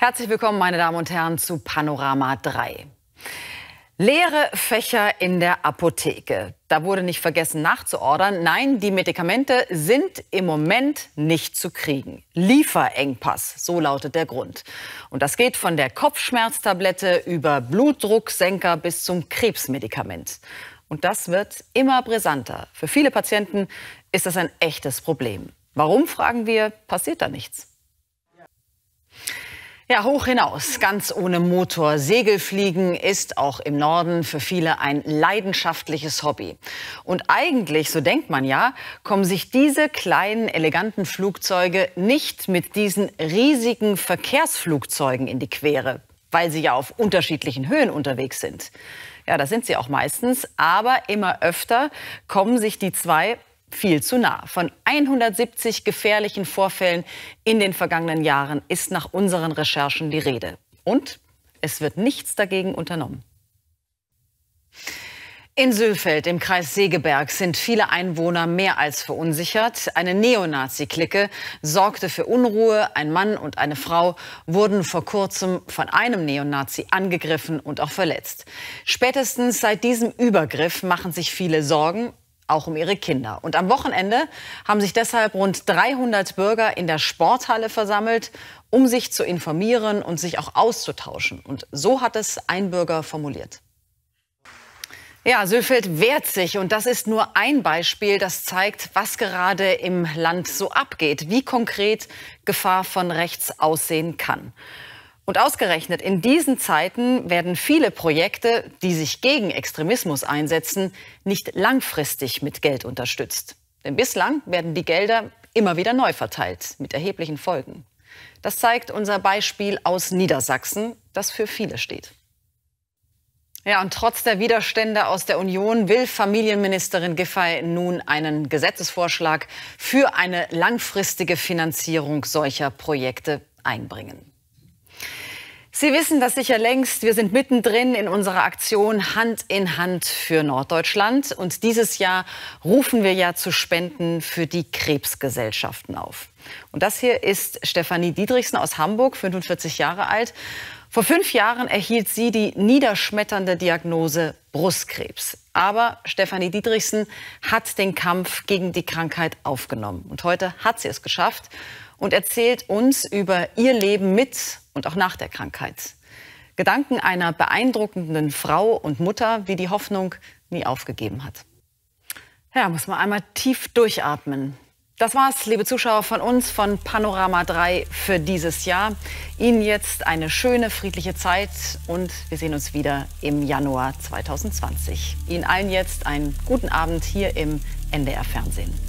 Herzlich willkommen, meine Damen und Herren, zu Panorama 3. Leere Fächer in der Apotheke. Da wurde nicht vergessen nachzuordern. Nein, die Medikamente sind im Moment nicht zu kriegen. Lieferengpass, so lautet der Grund. Und das geht von der Kopfschmerztablette über Blutdrucksenker bis zum Krebsmedikament. Und das wird immer brisanter. Für viele Patienten ist das ein echtes Problem. Warum, fragen wir, passiert da nichts? Ja. Ja, hoch hinaus, ganz ohne Motor. Segelfliegen ist auch im Norden für viele ein leidenschaftliches Hobby. Und eigentlich, so denkt man ja, kommen sich diese kleinen, eleganten Flugzeuge nicht mit diesen riesigen Verkehrsflugzeugen in die Quere, weil sie ja auf unterschiedlichen Höhen unterwegs sind. Ja, das sind sie auch meistens. Aber immer öfter kommen sich die zwei viel zu nah. Von 170 gefährlichen Vorfällen in den vergangenen Jahren ist nach unseren Recherchen die Rede. Und es wird nichts dagegen unternommen. In Sülfeld im Kreis Segeberg sind viele Einwohner mehr als verunsichert. Eine Neonazi-Clique sorgte für Unruhe. Ein Mann und eine Frau wurden vor kurzem von einem Neonazi angegriffen und auch verletzt. Spätestens seit diesem Übergriff machen sich viele Sorgen auch um ihre Kinder. Und am Wochenende haben sich deshalb rund 300 Bürger in der Sporthalle versammelt, um sich zu informieren und sich auch auszutauschen. Und so hat es ein Bürger formuliert. Ja, Sülfeld wehrt sich und das ist nur ein Beispiel, das zeigt, was gerade im Land so abgeht, wie konkret Gefahr von rechts aussehen kann. Und ausgerechnet in diesen Zeiten werden viele Projekte, die sich gegen Extremismus einsetzen, nicht langfristig mit Geld unterstützt. Denn bislang werden die Gelder immer wieder neu verteilt, mit erheblichen Folgen. Das zeigt unser Beispiel aus Niedersachsen, das für viele steht. Ja, und trotz der Widerstände aus der Union will Familienministerin Giffey nun einen Gesetzesvorschlag für eine langfristige Finanzierung solcher Projekte einbringen. Sie wissen das sicher längst. Wir sind mittendrin in unserer Aktion Hand in Hand für Norddeutschland. Und dieses Jahr rufen wir ja zu Spenden für die Krebsgesellschaften auf. Und das hier ist Stefanie Diedrichsen aus Hamburg, 45 Jahre alt. Vor fünf Jahren erhielt sie die niederschmetternde Diagnose Brustkrebs. Aber Stefanie Diedrichsen hat den Kampf gegen die Krankheit aufgenommen. Und heute hat sie es geschafft und erzählt uns über ihr Leben mit und auch nach der Krankheit. Gedanken einer beeindruckenden Frau und Mutter, wie die Hoffnung nie aufgegeben hat. Ja, muss man einmal tief durchatmen. Das war's, liebe Zuschauer, von uns von Panorama 3 für dieses Jahr. Ihnen jetzt eine schöne, friedliche Zeit und wir sehen uns wieder im Januar 2020. Ihnen allen jetzt einen guten Abend hier im NDR Fernsehen.